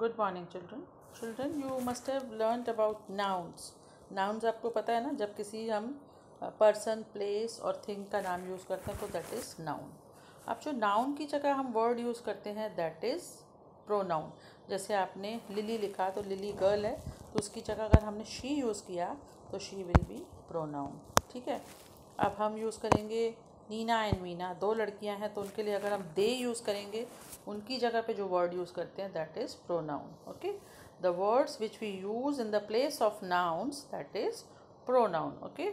Good morning children children you must have learn about nouns nouns आपको पता है ना जब किसी हम पर्सन प्लेस और थिंग का नाम यूज़ करते हैं तो दैट इज़ नाउन अब जो नाउन की जगह हम वर्ड यूज़ करते हैं दैट इज़ प्रोनाउन जैसे आपने लिली लिखा तो लिली गर्ल है तो उसकी जगह अगर हमने शी यूज़ किया तो शी विल बी प्रोनाउन ठीक है अब हम यूज़ करेंगे नीना एंड मीना दो लड़कियां हैं तो उनके लिए अगर हम दे यूज़ करेंगे उनकी जगह पे जो वर्ड यूज़ करते हैं that is pronoun okay the words which we use in the place of nouns that is pronoun okay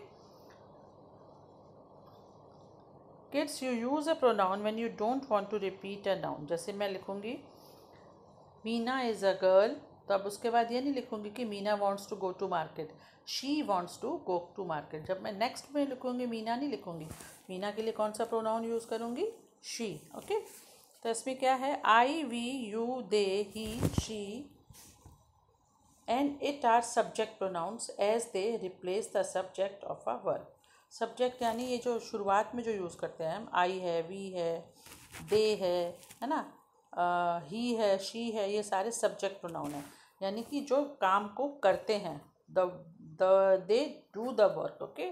kids you use a pronoun when you don't want to repeat a noun जैसे मैं लिखूँगी Meena is a girl तो अब उसके बाद ये नहीं लिखूँगी कि Meena wants to go to market she wants to go to market जब मैं नेक्स्ट में लिखूँगी मीना नहीं लिखूँगी मीना के लिए कौन सा प्रोनाउन यूज़ करूँगी शी ओके तो इसमें क्या है I we you they he she and it are subject pronouns as they replace the subject of a verb subject यानी ये जो शुरुआत में जो यूज़ करते हैं हम आई है वी है दे है है ना ही uh, है शी है ये सारे सब्जेक्ट प्रोनाउन है यानी कि जो काम को करते हैं the the they do the work okay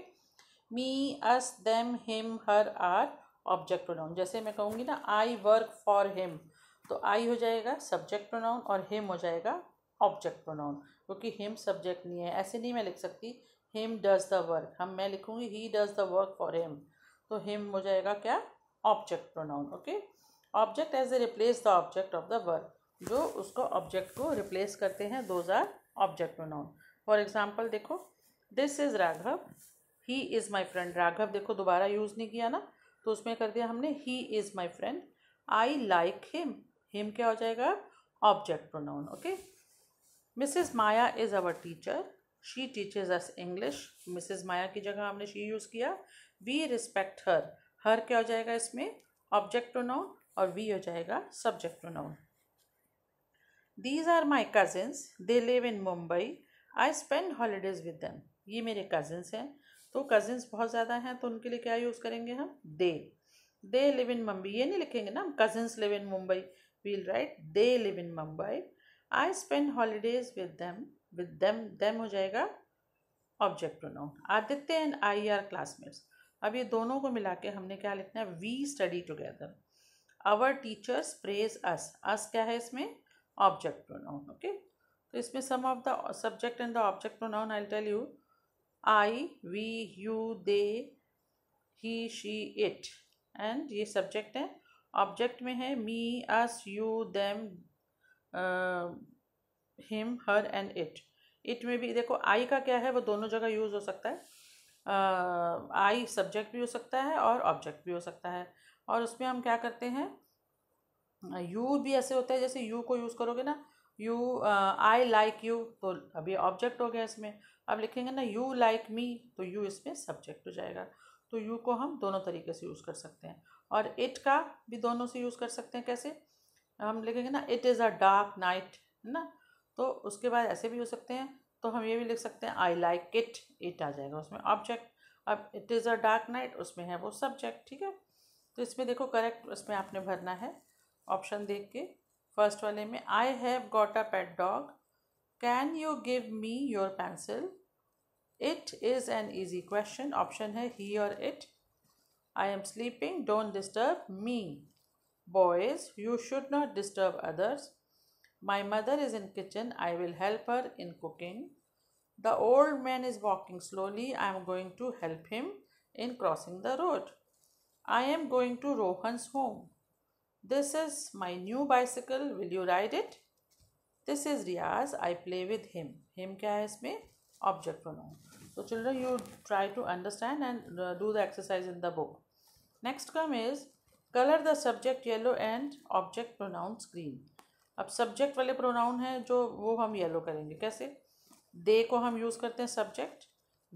me us them him her are object pronoun जैसे मैं कहूँगी ना आई वर्क फॉर हिम तो आई हो जाएगा सब्जेक्ट प्रोनाउन और हिम हो जाएगा ऑब्जेक्ट प्रोनाउन क्योंकि हिम सब्जेक्ट नहीं है ऐसे नहीं मैं लिख सकती हिम डज द वर्क हम मैं लिखूँगी he does the work for him तो हिम हो जाएगा क्या object pronoun okay object as a replace the object of the verb जो उसको ऑब्जेक्ट को रिप्लेस करते हैं those are object noun for example देखो this is Raghav he is my friend Raghav देखो दोबारा यूज़ नहीं किया ना तो उसमें कर दिया हमने he is my friend I like him him क्या हो जाएगा object noun okay Mrs Maya is our teacher she teaches us English Mrs Maya की जगह हमने शी यूज़ किया वी रिस्पेक्ट हर हर क्या हो जाएगा इसमें ऑब्जेक्ट नाउन और वी हो जाएगा subject noun these are my cousins they live in Mumbai I spend holidays with them ये मेरे कज़न्स हैं तो कज़न्स बहुत ज़्यादा हैं तो उनके लिए क्या यूज़ करेंगे हम दे दे लिव इन मुंबई ये नहीं लिखेंगे ना हम cousins live in Mumbai we'll write they live in Mumbai I spend holidays with them with them them हो जाएगा object two no Aditya and I are classmates अब ये दोनों को मिला के हमने क्या लिखना है we study together our teachers praise us us क्या है इसमें object pronoun okay so isme some of the subject and the object pronoun i'll tell you i we you they he she it and ये subject है object में है me us you them uh, him her and it it में भी देखो I का क्या है वो दोनों जगह यूज़ हो सकता है आई uh, सब्जेक्ट भी हो सकता है और ऑब्जेक्ट भी हो सकता है और उसमें हम क्या करते हैं यू भी ऐसे होता है जैसे यू को यूज़ करोगे ना यू आई लाइक यू तो अभी ऑब्जेक्ट हो गया इसमें अब लिखेंगे ना यू लाइक मी तो यू इसमें सब्जेक्ट हो जाएगा तो यू को हम दोनों तरीके से यूज़ कर सकते हैं और इट का भी दोनों से यूज़ कर सकते हैं कैसे हम लिखेंगे ना it is a dark night है ना तो उसके बाद ऐसे भी हो सकते हैं तो हम ये भी लिख सकते हैं आई लाइक इट इट आ जाएगा उसमें ऑब्जेक्ट अब it is a dark night उसमें है वो सब्जेक्ट ठीक है तो इसमें देखो करेक्ट उसमें आपने भरना है ऑप्शन देख के फर्स्ट वाले में I have got a pet dog can you give me your pencil it is an easy question option है ही और it I am sleeping don't disturb me boys you should not disturb others My mother is in kitchen. I will help her in cooking. The old man is walking slowly. I am going to help him in crossing the road. I am going to Rohan's home. This is my new bicycle. Will you ride it? This is Riaz. I play with him. Him kya hai isme Object pronoun. So children, you try to understand and do the exercise in the book. Next come is color the subject yellow and object pronoun green. अब subject वाले pronoun हैं जो वो हम yellow करेंगे कैसे दे को हम यूज़ करते हैं सब्जेक्ट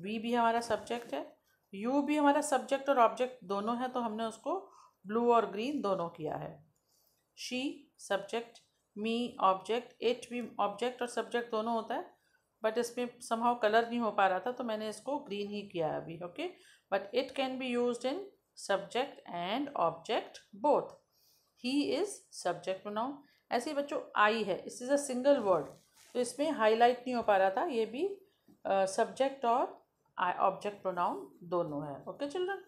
वी भी हमारा सब्जेक्ट है यू भी हमारा सब्जेक्ट और ऑब्जेक्ट दोनों है तो हमने उसको ब्लू और ग्रीन दोनों किया है she subject me object it भी ऑब्जेक्ट और सब्जेक्ट दोनों होता है बट इसमें समहाउ कलर नहीं हो पा रहा था तो मैंने इसको ग्रीन ही किया है अभी okay but it can be use in subject and object both he is subject pronoun ऐसे बच्चों आई है इस इज़ अ सिंगल वर्ड तो इसमें हाईलाइट नहीं हो पा रहा था ये भी सब्जेक्ट uh, और ऑब्जेक्ट प्रोनाउन दोनों है okay children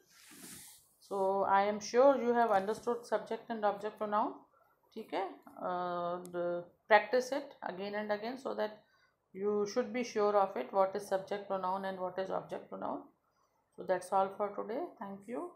I am sure you have understood subject and object pronoun. ठीक है practice it again and again so that you should be sure of it what is subject pronoun and what is object pronoun so that's all for today thank you